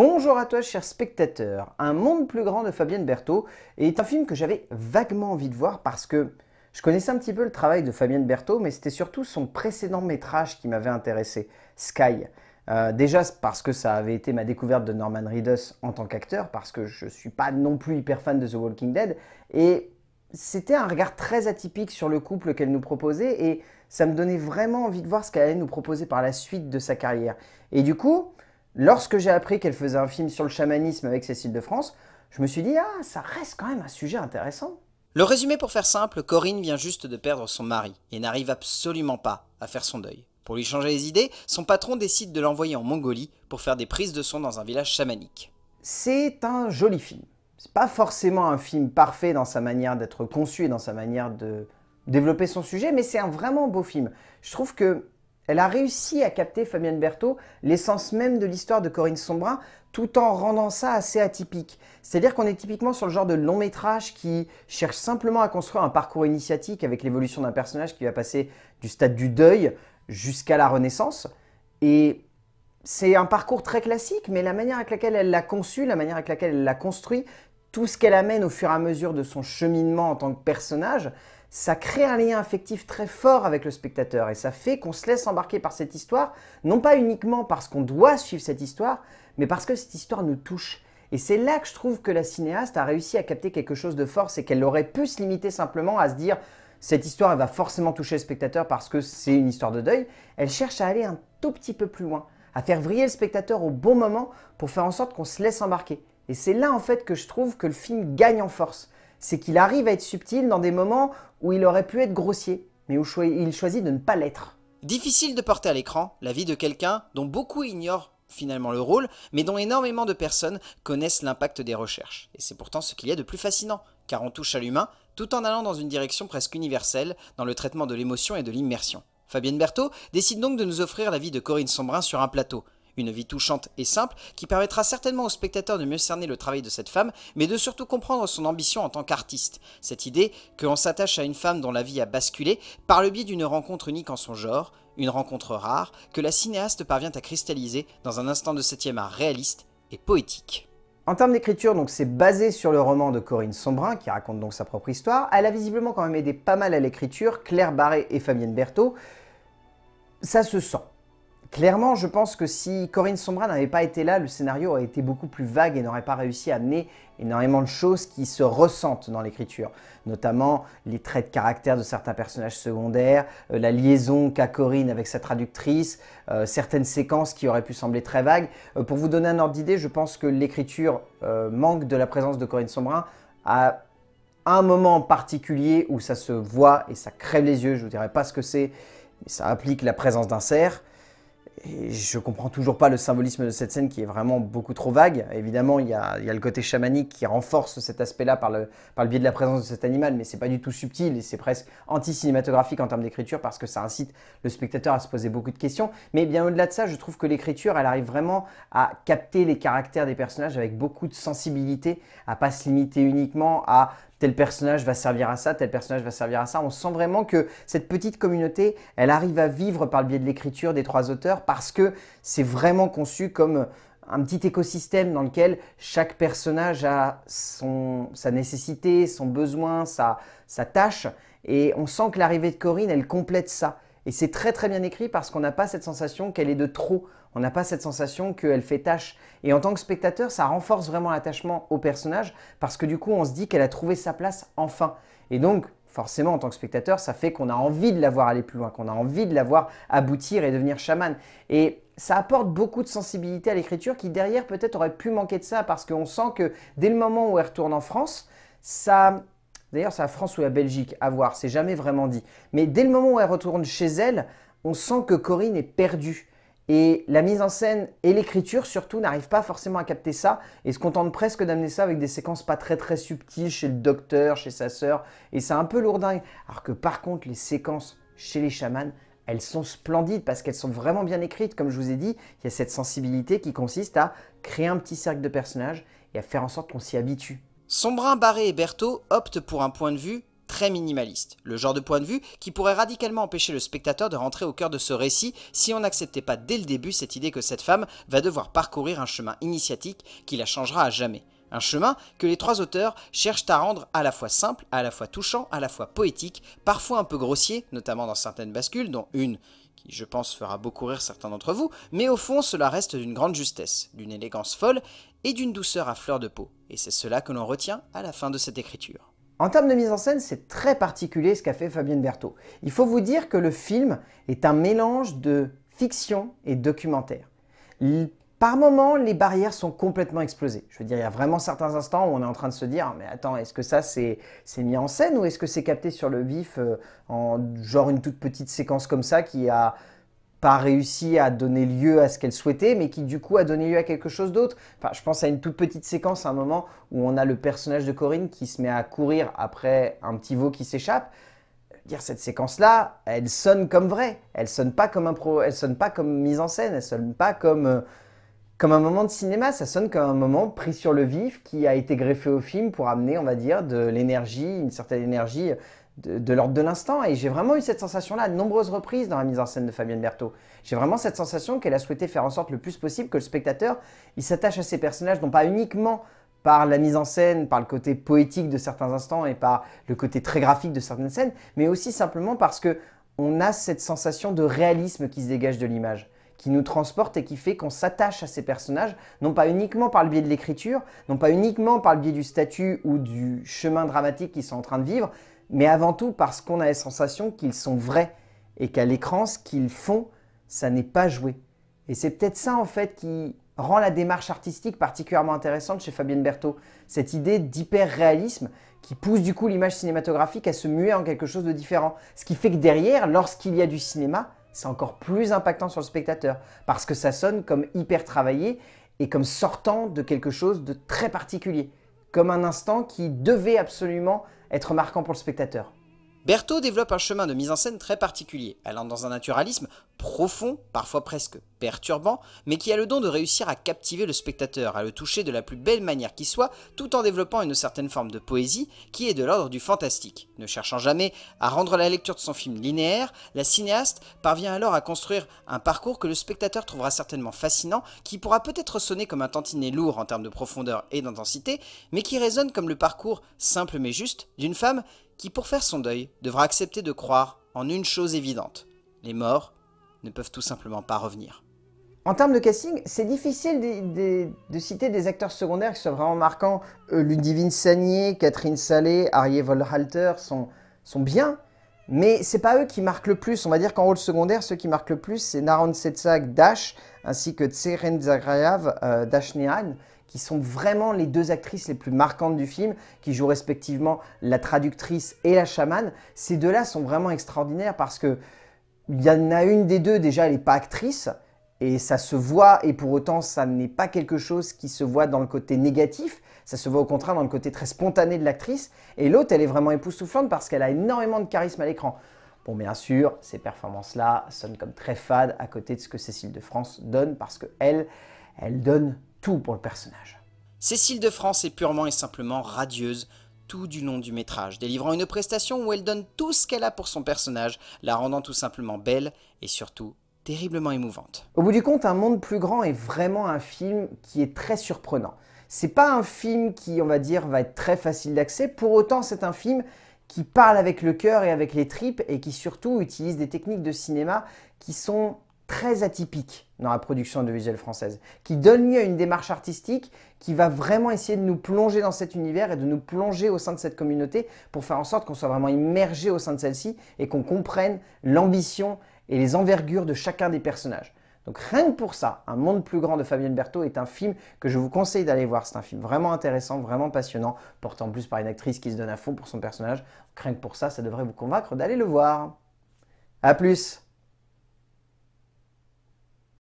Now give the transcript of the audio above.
Bonjour à toi, chers spectateurs Un monde plus grand de Fabienne Berthaud est un film que j'avais vaguement envie de voir parce que je connaissais un petit peu le travail de Fabienne Berthaud, mais c'était surtout son précédent métrage qui m'avait intéressé, Sky. Euh, déjà parce que ça avait été ma découverte de Norman Reedus en tant qu'acteur, parce que je ne suis pas non plus hyper fan de The Walking Dead, et c'était un regard très atypique sur le couple qu'elle nous proposait, et ça me donnait vraiment envie de voir ce qu'elle allait nous proposer par la suite de sa carrière. Et du coup, lorsque j'ai appris qu'elle faisait un film sur le chamanisme avec Cécile de France, je me suis dit, ah, ça reste quand même un sujet intéressant. Le résumé pour faire simple, Corinne vient juste de perdre son mari et n'arrive absolument pas à faire son deuil. Pour lui changer les idées, son patron décide de l'envoyer en Mongolie pour faire des prises de son dans un village chamanique. C'est un joli film. C'est pas forcément un film parfait dans sa manière d'être conçu et dans sa manière de développer son sujet, mais c'est un vraiment beau film. Je trouve que elle a réussi à capter Fabienne Berthaud, l'essence même de l'histoire de Corinne Sombrin, tout en rendant ça assez atypique. C'est-à-dire qu'on est typiquement sur le genre de long métrage qui cherche simplement à construire un parcours initiatique avec l'évolution d'un personnage qui va passer du stade du deuil jusqu'à la Renaissance. Et c'est un parcours très classique, mais la manière avec laquelle elle l'a conçu, la manière avec laquelle elle l'a construit, tout ce qu'elle amène au fur et à mesure de son cheminement en tant que personnage, ça crée un lien affectif très fort avec le spectateur et ça fait qu'on se laisse embarquer par cette histoire, non pas uniquement parce qu'on doit suivre cette histoire, mais parce que cette histoire nous touche. Et c'est là que je trouve que la cinéaste a réussi à capter quelque chose de fort, c'est qu'elle aurait pu se limiter simplement à se dire cette histoire va forcément toucher le spectateur parce que c'est une histoire de deuil. Elle cherche à aller un tout petit peu plus loin, à faire vriller le spectateur au bon moment pour faire en sorte qu'on se laisse embarquer. Et c'est là en fait que je trouve que le film gagne en force c'est qu'il arrive à être subtil dans des moments où il aurait pu être grossier, mais où il choisit de ne pas l'être. Difficile de porter à l'écran la vie de quelqu'un dont beaucoup ignorent finalement le rôle, mais dont énormément de personnes connaissent l'impact des recherches. Et c'est pourtant ce qu'il y a de plus fascinant, car on touche à l'humain tout en allant dans une direction presque universelle dans le traitement de l'émotion et de l'immersion. Fabienne Berthaud décide donc de nous offrir la vie de Corinne Sombrin sur un plateau, une vie touchante et simple qui permettra certainement aux spectateurs de mieux cerner le travail de cette femme, mais de surtout comprendre son ambition en tant qu'artiste. Cette idée que l'on s'attache à une femme dont la vie a basculé par le biais d'une rencontre unique en son genre, une rencontre rare que la cinéaste parvient à cristalliser dans un instant de septième art réaliste et poétique. En termes d'écriture, donc c'est basé sur le roman de Corinne Sombrin, qui raconte donc sa propre histoire. Elle a visiblement quand même aidé pas mal à l'écriture, Claire Barré et Fabienne Berthaud. Ça se sent clairement, je pense que si Corinne Sombra n'avait pas été là, le scénario aurait été beaucoup plus vague et n'aurait pas réussi à amener énormément de choses qui se ressentent dans l'écriture, notamment les traits de caractère de certains personnages secondaires, euh, la liaison qu'a Corinne avec sa traductrice, euh, certaines séquences qui auraient pu sembler très vagues. Euh, pour vous donner un ordre d'idée, je pense que l'écriture manque de la présence de Corinne Sombra à un moment particulier où ça se voit et ça crève les yeux, je ne vous dirai pas ce que c'est, mais ça implique la présence d'un cerf. Et je comprends toujours pas le symbolisme de cette scène qui est vraiment beaucoup trop vague. Évidemment, il y a, le côté chamanique qui renforce cet aspect-là par le, par le biais de la présence de cet animal, mais c'est pas du tout subtil et c'est presque anti-cinématographique en termes d'écriture parce que ça incite le spectateur à se poser beaucoup de questions. Mais bien au-delà de ça, je trouve que l'écriture, elle arrive vraiment à capter les caractères des personnages avec beaucoup de sensibilité, à pas se limiter uniquement à tel personnage va servir à ça, tel personnage va servir à ça. On sent vraiment que cette petite communauté, elle arrive à vivre par le biais de l'écriture des trois auteurs parce que c'est vraiment conçu comme un petit écosystème dans lequel chaque personnage a sa nécessité, son besoin, sa, sa tâche. Et on sent que l'arrivée de Corinne, elle complète ça. Et c'est très très bien écrit parce qu'on n'a pas cette sensation qu'elle est de trop, on n'a pas cette sensation qu'elle fait tâche. Et en tant que spectateur, ça renforce vraiment l'attachement au personnage parce que du coup, on se dit qu'elle a trouvé sa place enfin. Et donc, forcément, en tant que spectateur, ça fait qu'on a envie de la voir aller plus loin, qu'on a envie de la voir aboutir et devenir chamane. Et ça apporte beaucoup de sensibilité à l'écriture qui, derrière, peut-être aurait pu manquer de ça parce qu'on sent que dès le moment où elle retourne en France, ça D'ailleurs, c'est la France ou la Belgique, à voir, c'est jamais vraiment dit. Mais dès le moment où elle retourne chez elle, on sent que Corinne est perdue. Et la mise en scène et l'écriture surtout n'arrivent pas forcément à capter ça et se contentent presque d'amener ça avec des séquences pas très très subtiles chez le docteur, chez sa sœur, et c'est un peu lourdingue. Alors que par contre, les séquences chez les chamans, elles sont splendides parce qu'elles sont vraiment bien écrites. Comme je vous ai dit, il y a cette sensibilité qui consiste à créer un petit cercle de personnages et à faire en sorte qu'on s'y habitue. Sombrin, Barré et Berthaud optent pour un point de vue très minimaliste, le genre de point de vue qui pourrait radicalement empêcher le spectateur de rentrer au cœur de ce récit si on n'acceptait pas dès le début cette idée que cette femme va devoir parcourir un chemin initiatique qui la changera à jamais. Un chemin que les trois auteurs cherchent à rendre à la fois simple, à la fois touchant, à la fois poétique, parfois un peu grossier, notamment dans certaines bascules, dont une qui je pense fera beaucoup rire certains d'entre vous, mais au fond cela reste d'une grande justesse, d'une élégance folle et d'une douceur à fleur de peau, et c'est cela que l'on retient à la fin de cette écriture. En termes de mise en scène, c'est très particulier ce qu'a fait Fabienne Berthaud. Il faut vous dire que le film est un mélange de fiction et documentaire. Par moments, les barrières sont complètement explosées. Je veux dire, il y a vraiment certains instants où on est en train de se dire Mais attends, est-ce que ça c'est mis en scène ou est-ce que c'est capté sur le vif euh, en genre une toute petite séquence comme ça qui a pas réussi à donner lieu à ce qu'elle souhaitait, mais qui du coup a donné lieu à quelque chose d'autre. Enfin, je pense à une toute petite séquence à un moment où on a le personnage de Corinne qui se met à courir après un petit veau qui s'échappe. Dire cette séquence-là, elle sonne comme vraie. Elle sonne pas comme un pro... elle sonne pas comme mise en scène. Elle sonne pas comme euh, comme un moment de cinéma. Ça sonne comme un moment pris sur le vif qui a été greffé au film pour amener, on va dire, de l'énergie, une certaine énergie de, l'ordre de l'instant. Et j'ai vraiment eu cette sensation-là à de nombreuses reprises dans la mise en scène de Fabienne Berthaud. J'ai vraiment cette sensation qu'elle a souhaité faire en sorte le plus possible que le spectateur il s'attache à ces personnages, non pas uniquement par la mise en scène, par le côté poétique de certains instants et par le côté très graphique de certaines scènes, mais aussi simplement parce que on a cette sensation de réalisme qui se dégage de l'image qui nous transporte et qui fait qu'on s'attache à ces personnages, non pas uniquement par le biais de l'écriture, non pas uniquement par le biais du statut ou du chemin dramatique qu'ils sont en train de vivre, mais avant tout parce qu'on a la sensation qu'ils sont vrais et qu'à l'écran, ce qu'ils font, ça n'est pas joué. Et c'est peut-être ça en fait qui rend la démarche artistique particulièrement intéressante chez Fabienne Berthaud. Cette idée d'hyper-réalisme qui pousse du coup l'image cinématographique à se muer en quelque chose de différent. Ce qui fait que derrière, lorsqu'il y a du cinéma, c'est encore plus impactant sur le spectateur parce que ça sonne comme hyper travaillé et comme sortant de quelque chose de très particulier, comme un instant qui devait absolument être marquant pour le spectateur. Berthaud développe un chemin de mise en scène très particulier, allant dans un naturalisme profond, parfois presque perturbant, mais qui a le don de réussir à captiver le spectateur, à le toucher de la plus belle manière qui soit, tout en développant une certaine forme de poésie qui est de l'ordre du fantastique. Ne cherchant jamais à rendre la lecture de son film linéaire, la cinéaste parvient alors à construire un parcours que le spectateur trouvera certainement fascinant, qui pourra peut-être sonner comme un tantinet lourd en termes de profondeur et d'intensité, mais qui résonne comme le parcours simple mais juste d'une femme qui, pour faire son deuil, devra accepter de croire en une chose évidente. Les morts ne peuvent tout simplement pas revenir. En termes de casting, c'est difficile de, citer des acteurs secondaires qui sont vraiment marquants. Euh, Ludivine Sagné, Catherine Salé, Arié Volhalter sont, bien, mais ce n'est pas eux qui marquent le plus. On va dire qu'en rôle secondaire, ceux qui marquent le plus, c'est Naron Setsak Dash, ainsi que Tseren Zagrayav, euh, Dash Nehan, qui sont vraiment les deux actrices les plus marquantes du film, qui jouent respectivement la traductrice et la chamane. Ces deux-là sont vraiment extraordinaires parce que il y en a une des deux, déjà, elle n'est pas actrice, et ça se voit, et pour autant, ça n'est pas quelque chose qui se voit dans le côté négatif, ça se voit au contraire dans le côté très spontané de l'actrice, et l'autre, elle est vraiment époustouflante parce qu'elle a énormément de charisme à l'écran. Bon, bien sûr, ces performances-là sonnent comme très fades à côté de ce que Cécile de France donne, parce que elle, elle donne tout pour le personnage. Cécile de France est purement et simplement radieuse tout du long du métrage, délivrant une prestation où elle donne tout ce qu'elle a pour son personnage, la rendant tout simplement belle et surtout terriblement émouvante. Au bout du compte, Un monde plus grand est vraiment un film qui est très surprenant. C'est pas un film qui, on va dire, va être très facile d'accès, pour autant c'est un film qui parle avec le cœur et avec les tripes et qui surtout utilise des techniques de cinéma qui sont très atypique dans la production audiovisuelle française, qui donne lieu à une démarche artistique qui va vraiment essayer de nous plonger dans cet univers et de nous plonger au sein de cette communauté pour faire en sorte qu'on soit vraiment immergé au sein de celle-ci et qu'on comprenne l'ambition et les envergures de chacun des personnages. Donc rien que pour ça, Un monde plus grand de Fabienne Berthaud est un film que je vous conseille d'aller voir. C'est un film vraiment intéressant, vraiment passionnant, porté en plus par une actrice qui se donne à fond pour son personnage. rien que pour ça, ça devrait vous convaincre d'aller le voir. A plus